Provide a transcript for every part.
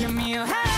give me a hand.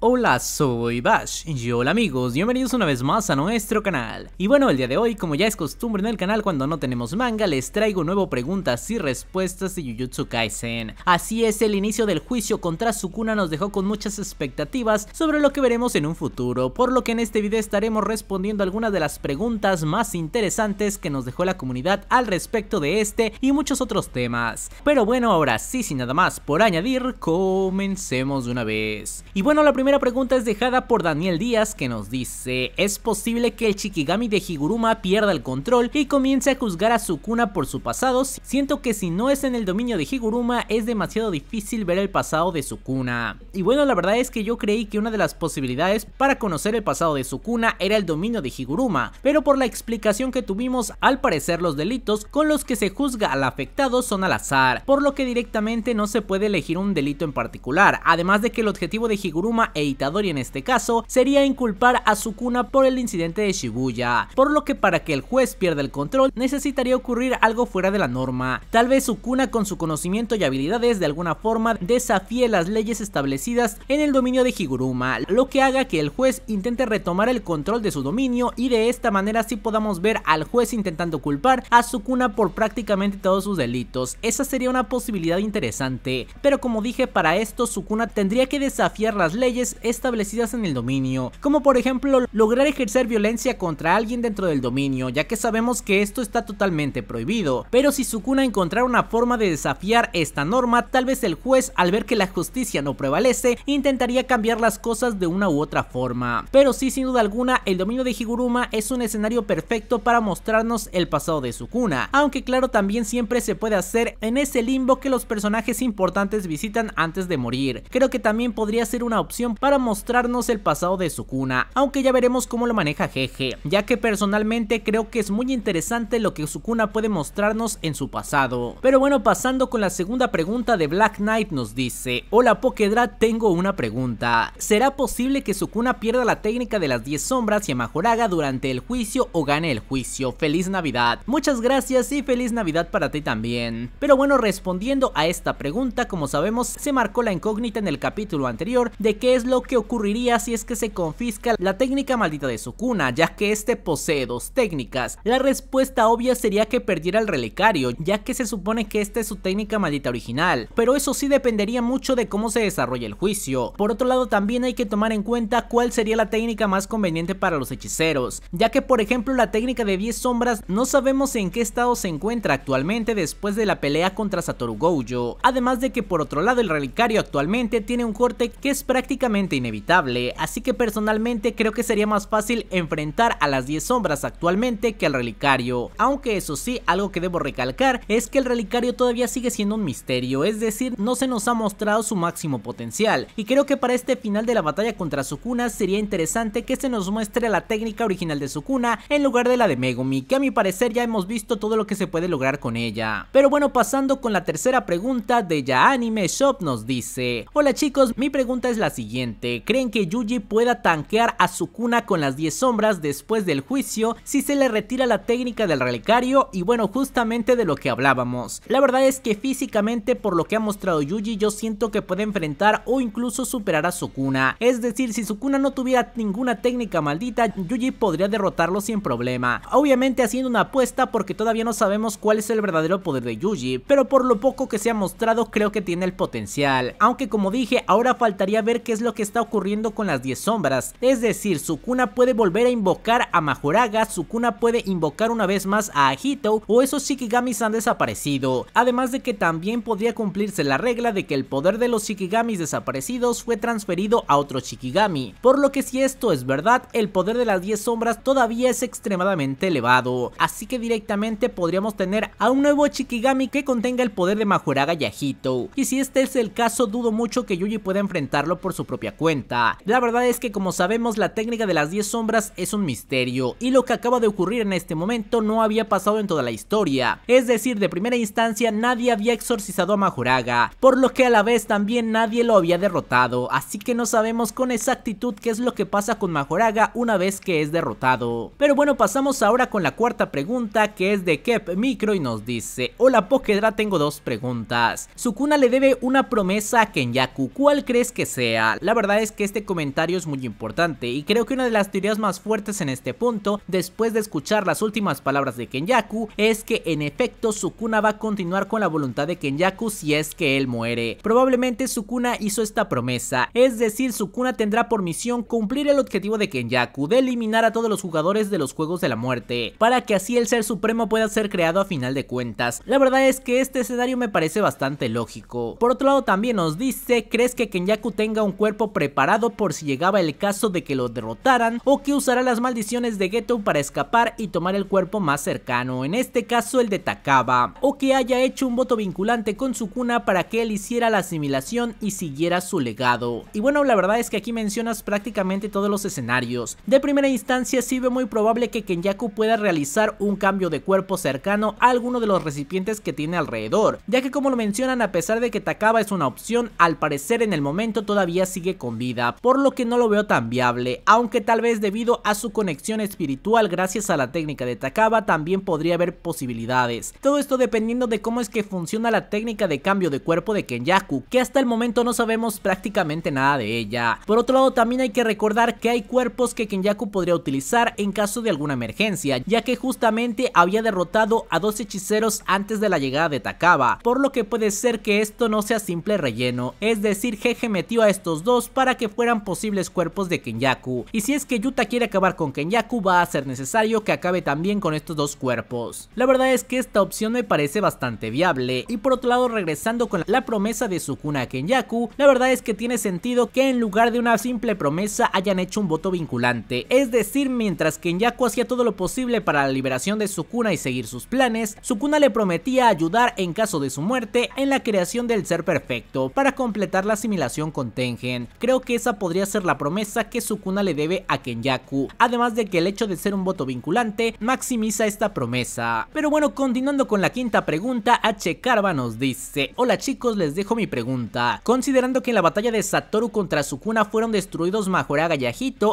Hola, soy Bash y hola amigos, bienvenidos una vez más a nuestro canal. Y bueno, el día de hoy, como ya es costumbre en el canal cuando no tenemos manga, les traigo nuevo preguntas y respuestas de Jujutsu Kaisen. Así es, el inicio del juicio contra Sukuna nos dejó con muchas expectativas sobre lo que veremos en un futuro, por lo que en este video estaremos respondiendo algunas de las preguntas más interesantes que nos dejó la comunidad al respecto de este y muchos otros temas. Pero bueno, ahora sí, sin nada más por añadir, comencemos de una vez. Y bueno, la primera primera pregunta es dejada por Daniel Díaz que nos dice, ¿es posible que el Shikigami de Higuruma pierda el control y comience a juzgar a Sukuna por su pasado? Siento que si no es en el dominio de Higuruma es demasiado difícil ver el pasado de Sukuna. Y bueno, la verdad es que yo creí que una de las posibilidades para conocer el pasado de Sukuna era el dominio de Higuruma, pero por la explicación que tuvimos, al parecer los delitos con los que se juzga al afectado son al azar, por lo que directamente no se puede elegir un delito en particular, además de que el objetivo de Higuruma e Itadori en este caso, sería inculpar a Sukuna por el incidente de Shibuya, por lo que para que el juez pierda el control necesitaría ocurrir algo fuera de la norma. Tal vez Sukuna con su conocimiento y habilidades de alguna forma desafíe las leyes establecidas en el dominio de Higuruma, lo que haga que el juez intente retomar el control de su dominio y de esta manera si podamos ver al juez intentando culpar a Sukuna por prácticamente todos sus delitos. Esa sería una posibilidad interesante, pero como dije para esto Sukuna tendría que desafiar las leyes establecidas en el dominio, como por ejemplo lograr ejercer violencia contra alguien dentro del dominio, ya que sabemos que esto está totalmente prohibido, pero si Sukuna encontrara una forma de desafiar esta norma, tal vez el juez al ver que la justicia no prevalece, intentaría cambiar las cosas de una u otra forma. Pero sí, sin duda alguna, el dominio de Higuruma es un escenario perfecto para mostrarnos el pasado de Sukuna, aunque claro también siempre se puede hacer en ese limbo que los personajes importantes visitan antes de morir. Creo que también podría ser una opción para mostrarnos el pasado de Sukuna, aunque ya veremos cómo lo maneja Jeje ya que personalmente creo que es muy interesante lo que Sukuna puede mostrarnos en su pasado. Pero bueno, pasando con la segunda pregunta de Black Knight nos dice, hola Pokedra, tengo una pregunta. ¿Será posible que Sukuna pierda la técnica de las 10 sombras y Mahoraga durante el juicio o gane el juicio? Feliz Navidad. Muchas gracias y feliz Navidad para ti también. Pero bueno, respondiendo a esta pregunta, como sabemos, se marcó la incógnita en el capítulo anterior de que es lo que ocurriría si es que se confisca la técnica maldita de Sukuna, ya que este posee dos técnicas. La respuesta obvia sería que perdiera el relicario, ya que se supone que esta es su técnica maldita original, pero eso sí dependería mucho de cómo se desarrolla el juicio. Por otro lado también hay que tomar en cuenta cuál sería la técnica más conveniente para los hechiceros, ya que por ejemplo la técnica de 10 sombras no sabemos en qué estado se encuentra actualmente después de la pelea contra Satoru Gojo, además de que por otro lado el relicario actualmente tiene un corte que es prácticamente inevitable, así que personalmente creo que sería más fácil enfrentar a las 10 sombras actualmente que al relicario, aunque eso sí, algo que debo recalcar es que el relicario todavía sigue siendo un misterio, es decir, no se nos ha mostrado su máximo potencial, y creo que para este final de la batalla contra Sukuna sería interesante que se nos muestre la técnica original de Sukuna en lugar de la de Megumi, que a mi parecer ya hemos visto todo lo que se puede lograr con ella. Pero bueno, pasando con la tercera pregunta de Ya Anime Shop nos dice, hola chicos, mi pregunta es la siguiente, ¿creen que Yuji pueda tanquear a Sukuna con las 10 sombras después del juicio si se le retira la técnica del relicario? Y bueno, justamente de lo que hablábamos. La verdad es que físicamente por lo que ha mostrado Yuji yo siento que puede enfrentar o incluso superar a Sukuna. Es decir, si Sukuna no tuviera ninguna técnica maldita, Yuji podría derrotarlo sin problema. Obviamente haciendo una apuesta porque todavía no sabemos cuál es el verdadero poder de Yuji, pero por lo poco que se ha mostrado creo que tiene el potencial. Aunque como dije, ahora faltaría ver qué es lo lo que está ocurriendo con las 10 sombras, es decir, Sukuna puede volver a invocar a Majoraga, Sukuna puede invocar una vez más a Ahito o esos Shikigamis han desaparecido, además de que también podría cumplirse la regla de que el poder de los Shikigamis desaparecidos fue transferido a otro Shikigami, por lo que si esto es verdad, el poder de las 10 sombras todavía es extremadamente elevado, así que directamente podríamos tener a un nuevo Shikigami que contenga el poder de Majoraga y Ahito, y si este es el caso dudo mucho que Yuji pueda enfrentarlo por su propia la verdad es que como sabemos la técnica de las 10 sombras es un misterio y lo que acaba de ocurrir en este momento no había pasado en toda la historia, es decir de primera instancia nadie había exorcizado a Majoraga, por lo que a la vez también nadie lo había derrotado, así que no sabemos con exactitud qué es lo que pasa con Majoraga una vez que es derrotado. Pero bueno pasamos ahora con la cuarta pregunta que es de Kep Micro y nos dice, hola Pokedra tengo dos preguntas, Sukuna le debe una promesa a Kenyaku, ¿cuál crees que sea? La verdad es que este comentario es muy importante y creo que una de las teorías más fuertes en este punto, después de escuchar las últimas palabras de Kenyaku, es que en efecto Sukuna va a continuar con la voluntad de Kenyaku si es que él muere. Probablemente Sukuna hizo esta promesa, es decir, Sukuna tendrá por misión cumplir el objetivo de Kenyaku de eliminar a todos los jugadores de los Juegos de la Muerte, para que así el Ser Supremo pueda ser creado a final de cuentas. La verdad es que este escenario me parece bastante lógico. Por otro lado también nos dice, ¿crees que Kenyaku tenga un cuerpo preparado por si llegaba el caso de que lo derrotaran o que usara las maldiciones de Geto para escapar y tomar el cuerpo más cercano, en este caso el de Takaba, o que haya hecho un voto vinculante con su cuna para que él hiciera la asimilación y siguiera su legado. Y bueno, la verdad es que aquí mencionas prácticamente todos los escenarios. De primera instancia sí ve muy probable que Kenyaku pueda realizar un cambio de cuerpo cercano a alguno de los recipientes que tiene alrededor, ya que como lo mencionan a pesar de que Takaba es una opción, al parecer en el momento todavía sigue con vida, por lo que no lo veo tan viable, aunque tal vez debido a su conexión espiritual gracias a la técnica de Takaba también podría haber posibilidades. Todo esto dependiendo de cómo es que funciona la técnica de cambio de cuerpo de Kenyaku, que hasta el momento no sabemos prácticamente nada de ella. Por otro lado también hay que recordar que hay cuerpos que Kenyaku podría utilizar en caso de alguna emergencia, ya que justamente había derrotado a dos hechiceros antes de la llegada de Takaba, por lo que puede ser que esto no sea simple relleno, es decir, Jeje metió a estos dos para que fueran posibles cuerpos de Kenyaku. Y si es que Yuta quiere acabar con Kenyaku va a ser necesario que acabe también con estos dos cuerpos. La verdad es que esta opción me parece bastante viable. Y por otro lado regresando con la promesa de Sukuna a Kenyaku, la verdad es que tiene sentido que en lugar de una simple promesa hayan hecho un voto vinculante. Es decir, mientras Kenyaku hacía todo lo posible para la liberación de Sukuna y seguir sus planes, Sukuna le prometía ayudar en caso de su muerte en la creación del ser perfecto para completar la asimilación con Tengen. Creo que esa podría ser la promesa que Sukuna le debe a Kenyaku, además de que el hecho de ser un voto vinculante maximiza esta promesa. Pero bueno, continuando con la quinta pregunta, H. Carva nos dice, hola chicos, les dejo mi pregunta. Considerando que en la batalla de Satoru contra Sukuna fueron destruidos Majoraga y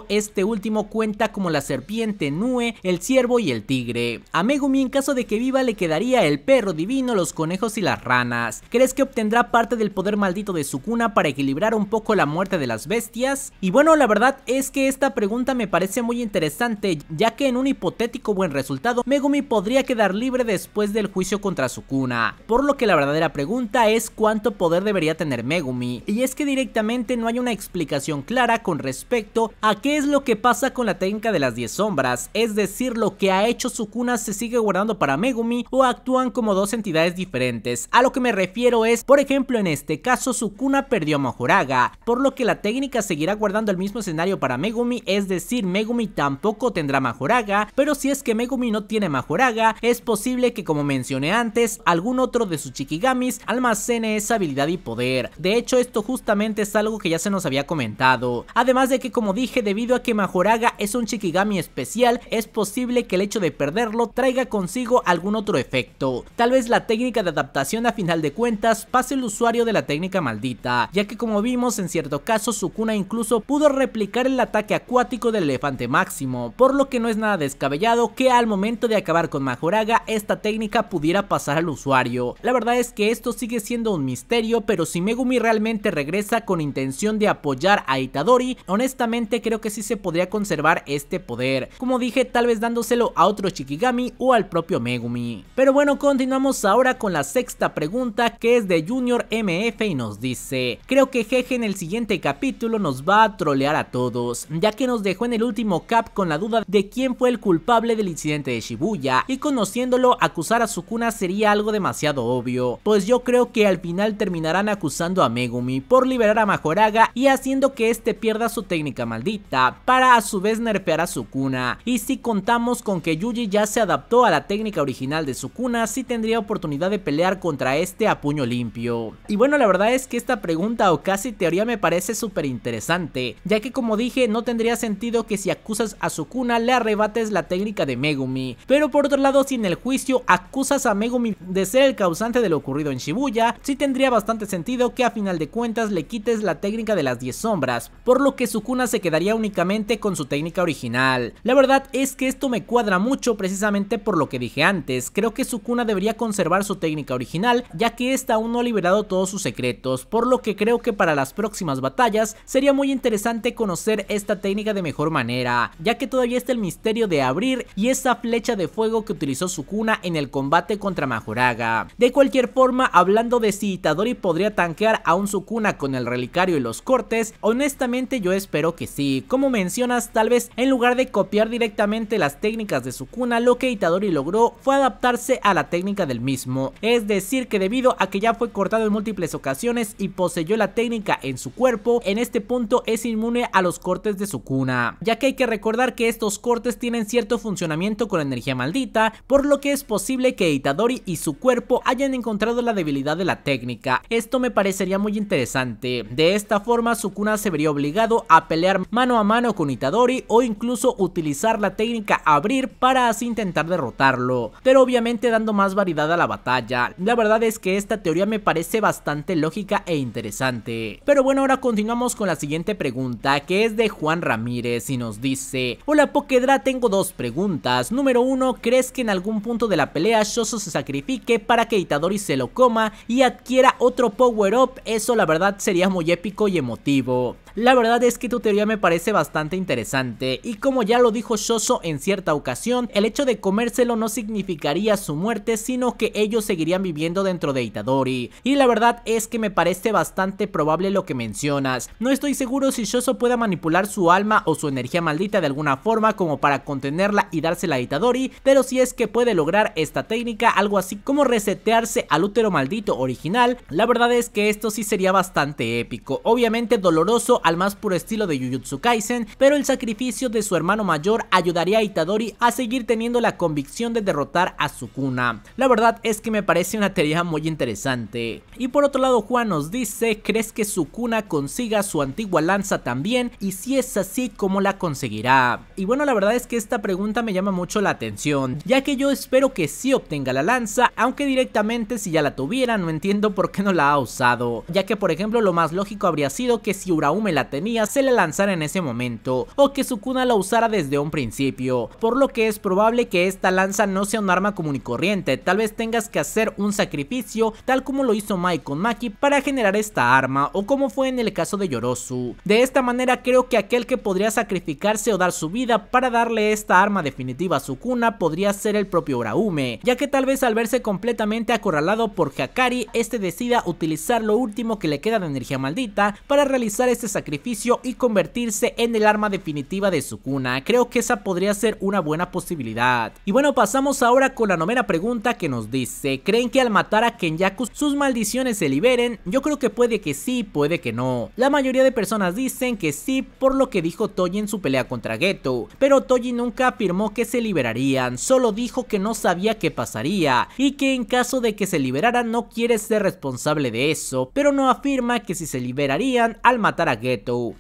este último cuenta como la serpiente Nue, el ciervo y el tigre. A Megumi en caso de que viva le quedaría el perro divino, los conejos y las ranas. ¿Crees que obtendrá parte del poder maldito de Sukuna para equilibrar un poco la muerte de las bestias? Y bueno, la verdad es que esta pregunta me parece muy interesante, ya que en un hipotético buen resultado, Megumi podría quedar libre después del juicio contra Sukuna, por lo que la verdadera pregunta es cuánto poder debería tener Megumi, y es que directamente no hay una explicación clara con respecto a qué es lo que pasa con la técnica de las 10 sombras, es decir, lo que ha hecho Sukuna se sigue guardando para Megumi o actúan como dos entidades diferentes, a lo que me refiero es, por ejemplo en este caso Sukuna perdió a Mahoraga, por que la técnica seguirá guardando el mismo escenario para Megumi, es decir, Megumi tampoco tendrá Majoraga, pero si es que Megumi no tiene Majoraga, es posible que como mencioné antes, algún otro de sus Shikigamis almacene esa habilidad y poder. De hecho, esto justamente es algo que ya se nos había comentado. Además de que como dije, debido a que Majoraga es un Shikigami especial, es posible que el hecho de perderlo traiga consigo algún otro efecto. Tal vez la técnica de adaptación a final de cuentas pase el usuario de la técnica maldita, ya que como vimos en cierto caso caso Sukuna incluso pudo replicar el ataque acuático del elefante máximo, por lo que no es nada descabellado que al momento de acabar con Majoraga esta técnica pudiera pasar al usuario. La verdad es que esto sigue siendo un misterio, pero si Megumi realmente regresa con intención de apoyar a Itadori, honestamente creo que sí se podría conservar este poder, como dije tal vez dándoselo a otro Shikigami o al propio Megumi. Pero bueno, continuamos ahora con la sexta pregunta que es de Junior MF y nos dice, creo que Jeje en el siguiente capítulo nos va a trolear a todos, ya que nos dejó en el último cap con la duda de quién fue el culpable del incidente de Shibuya, y conociéndolo acusar a Sukuna sería algo demasiado obvio, pues yo creo que al final terminarán acusando a Megumi por liberar a Majoraga y haciendo que este pierda su técnica maldita, para a su vez nerfear a Sukuna, y si contamos con que Yuji ya se adaptó a la técnica original de Sukuna, sí tendría oportunidad de pelear contra este a puño limpio. Y bueno la verdad es que esta pregunta o casi teoría me parece parece súper interesante, ya que como dije no tendría sentido que si acusas a Sukuna le arrebates la técnica de Megumi, pero por otro lado si en el juicio acusas a Megumi de ser el causante de lo ocurrido en Shibuya, sí tendría bastante sentido que a final de cuentas le quites la técnica de las 10 sombras, por lo que Sukuna se quedaría únicamente con su técnica original. La verdad es que esto me cuadra mucho precisamente por lo que dije antes, creo que Sukuna debería conservar su técnica original ya que esta aún no ha liberado todos sus secretos, por lo que creo que para las próximas batallas, sería muy interesante conocer esta técnica de mejor manera, ya que todavía está el misterio de abrir y esa flecha de fuego que utilizó Sukuna en el combate contra Majoraga. De cualquier forma, hablando de si Itadori podría tanquear a un Sukuna con el relicario y los cortes, honestamente yo espero que sí. Como mencionas, tal vez en lugar de copiar directamente las técnicas de Sukuna, lo que Itadori logró fue adaptarse a la técnica del mismo. Es decir, que debido a que ya fue cortado en múltiples ocasiones y poseyó la técnica en su cuerpo, en este punto es inmune a los cortes de su cuna, ya que hay que recordar que estos cortes tienen cierto funcionamiento con la energía maldita, por lo que es posible que Itadori y su cuerpo hayan encontrado la debilidad de la técnica. Esto me parecería muy interesante. De esta forma su Sukuna se vería obligado a pelear mano a mano con Itadori o incluso utilizar la técnica abrir para así intentar derrotarlo, pero obviamente dando más variedad a la batalla. La verdad es que esta teoría me parece bastante lógica e interesante. Pero bueno, ahora continuamos con la siguiente pregunta que es de Juan Ramírez y nos dice Hola Pokedra, tengo dos preguntas. Número uno, ¿crees que en algún punto de la pelea Shoso se sacrifique para que Itadori se lo coma y adquiera otro power up? Eso la verdad sería muy épico y emotivo. La verdad es que tu teoría me parece bastante interesante y como ya lo dijo Shoso en cierta ocasión, el hecho de comérselo no significaría su muerte, sino que ellos seguirían viviendo dentro de Itadori. Y la verdad es que me parece bastante probable lo que mencionas. No estoy seguro si Shoso pueda manipular su alma o su energía maldita de alguna forma como para contenerla y dársela a Itadori, pero si es que puede lograr esta técnica, algo así como resetearse al útero maldito original, la verdad es que esto sí sería bastante épico. Obviamente doloroso al más puro estilo de Jujutsu Kaisen, pero el sacrificio de su hermano mayor ayudaría a Itadori a seguir teniendo la convicción de derrotar a Sukuna. La verdad es que me parece una teoría muy interesante. Y por otro lado Juan nos dice, ¿crees que Sukuna consiga su antigua lanza también? Y si es así, ¿cómo la conseguirá? Y bueno, la verdad es que esta pregunta me llama mucho la atención, ya que yo espero que sí obtenga la lanza, aunque directamente si ya la tuviera no entiendo por qué no la ha usado, ya que por ejemplo lo más lógico habría sido que si Uraume la tenía se le lanzara en ese momento o que su cuna la usara desde un principio, por lo que es probable que esta lanza no sea un arma común y corriente, tal vez tengas que hacer un sacrificio tal como lo hizo Mai con Maki para generar esta arma o como fue en el caso de Yorosu. De esta manera creo que aquel que podría sacrificarse o dar su vida para darle esta arma definitiva a su cuna podría ser el propio Oraume, ya que tal vez al verse completamente acorralado por Hakari, este decida utilizar lo último que le queda de energía maldita para realizar este sacrificio y convertirse en el arma definitiva de Sukuna. Creo que esa podría ser una buena posibilidad. Y bueno, pasamos ahora con la novena pregunta que nos dice, ¿creen que al matar a Kenyaku sus maldiciones se liberen? Yo creo que puede que sí, puede que no. La mayoría de personas dicen que sí por lo que dijo Toji en su pelea contra Geto, pero Toji nunca afirmó que se liberarían, solo dijo que no sabía qué pasaría y que en caso de que se liberaran no quiere ser responsable de eso, pero no afirma que si se liberarían al matar a Geto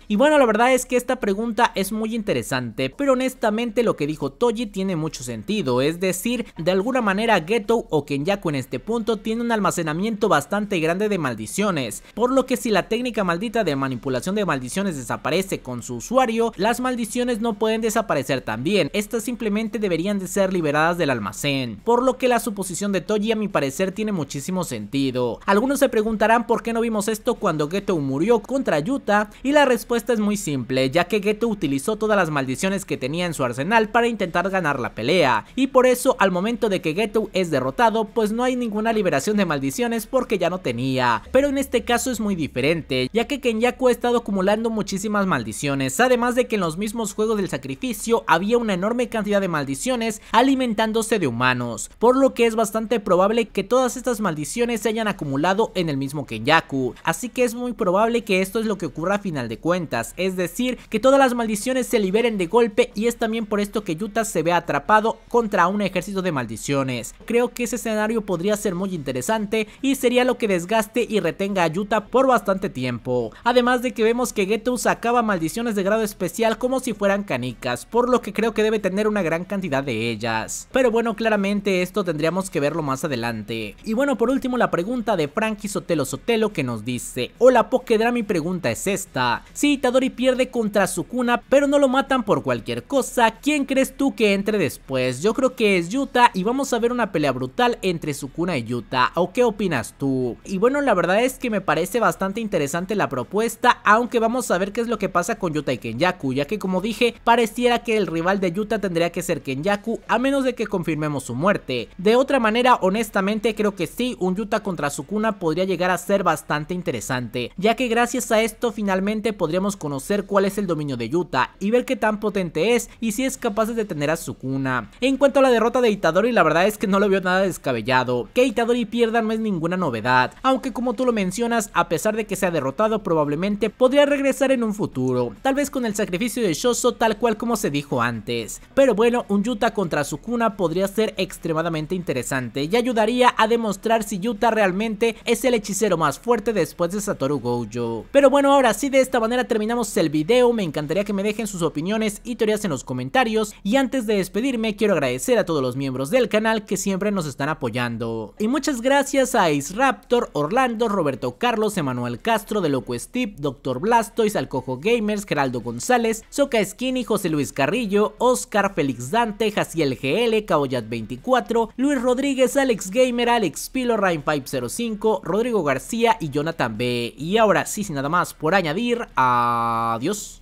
y bueno, la verdad es que esta pregunta es muy interesante, pero honestamente lo que dijo Toji tiene mucho sentido, es decir, de alguna manera Geto o Kenyaku en este punto tiene un almacenamiento bastante grande de maldiciones, por lo que si la técnica maldita de manipulación de maldiciones desaparece con su usuario, las maldiciones no pueden desaparecer también, estas simplemente deberían de ser liberadas del almacén, por lo que la suposición de Toji a mi parecer tiene muchísimo sentido. Algunos se preguntarán por qué no vimos esto cuando Geto murió contra Yuta y la respuesta es muy simple, ya que Geto utilizó todas las maldiciones que tenía en su arsenal para intentar ganar la pelea, y por eso al momento de que Geto es derrotado, pues no hay ninguna liberación de maldiciones porque ya no tenía. Pero en este caso es muy diferente, ya que Kenyaku ha estado acumulando muchísimas maldiciones, además de que en los mismos juegos del sacrificio había una enorme cantidad de maldiciones alimentándose de humanos, por lo que es bastante probable que todas estas maldiciones se hayan acumulado en el mismo Kenyaku, así que es muy probable que esto es lo que ocurra final de cuentas, es decir, que todas las maldiciones se liberen de golpe y es también por esto que Yuta se ve atrapado contra un ejército de maldiciones. Creo que ese escenario podría ser muy interesante y sería lo que desgaste y retenga a Yuta por bastante tiempo. Además de que vemos que Geto sacaba maldiciones de grado especial como si fueran canicas, por lo que creo que debe tener una gran cantidad de ellas. Pero bueno, claramente esto tendríamos que verlo más adelante. Y bueno, por último la pregunta de Frankie Sotelo Sotelo que nos dice, hola Mi pregunta es esta si Tadori pierde contra Sukuna, pero no lo matan por cualquier cosa. ¿Quién crees tú que entre después? Yo creo que es Yuta y vamos a ver una pelea brutal entre Sukuna y Yuta. ¿O qué opinas tú? Y bueno, la verdad es que me parece bastante interesante la propuesta, aunque vamos a ver qué es lo que pasa con Yuta y Kenyaku, ya que como dije, pareciera que el rival de Yuta tendría que ser Kenyaku, a menos de que confirmemos su muerte. De otra manera, honestamente, creo que sí, un Yuta contra Sukuna podría llegar a ser bastante interesante, ya que gracias a esto finalmente podríamos conocer cuál es el dominio de Yuta y ver qué tan potente es y si es capaz de detener a Sukuna. En cuanto a la derrota de Itadori, la verdad es que no lo veo nada descabellado. Que Itadori pierda no es ninguna novedad, aunque como tú lo mencionas, a pesar de que sea derrotado, probablemente podría regresar en un futuro, tal vez con el sacrificio de Shoso tal cual como se dijo antes. Pero bueno, un Yuta contra Sukuna podría ser extremadamente interesante y ayudaría a demostrar si Yuta realmente es el hechicero más fuerte después de Satoru Gojo. Pero bueno, ahora sí de esta manera terminamos el video, me encantaría que me dejen sus opiniones y teorías en los comentarios y antes de despedirme quiero agradecer a todos los miembros del canal que siempre nos están apoyando. Y muchas gracias a Raptor, Orlando, Roberto Carlos, Emanuel Castro, De Loco Steve, Dr. Blastoise, Alcojo Gamers, Geraldo González, Soca Skinny, José Luis Carrillo, Oscar, Félix Dante, Jaciel GL, Caboyat24, Luis Rodríguez, Alex Gamer, Alex Pilo, Rainpipe05, Rodrigo García y Jonathan B. Y ahora sí, sin nada más por añadir, Adiós.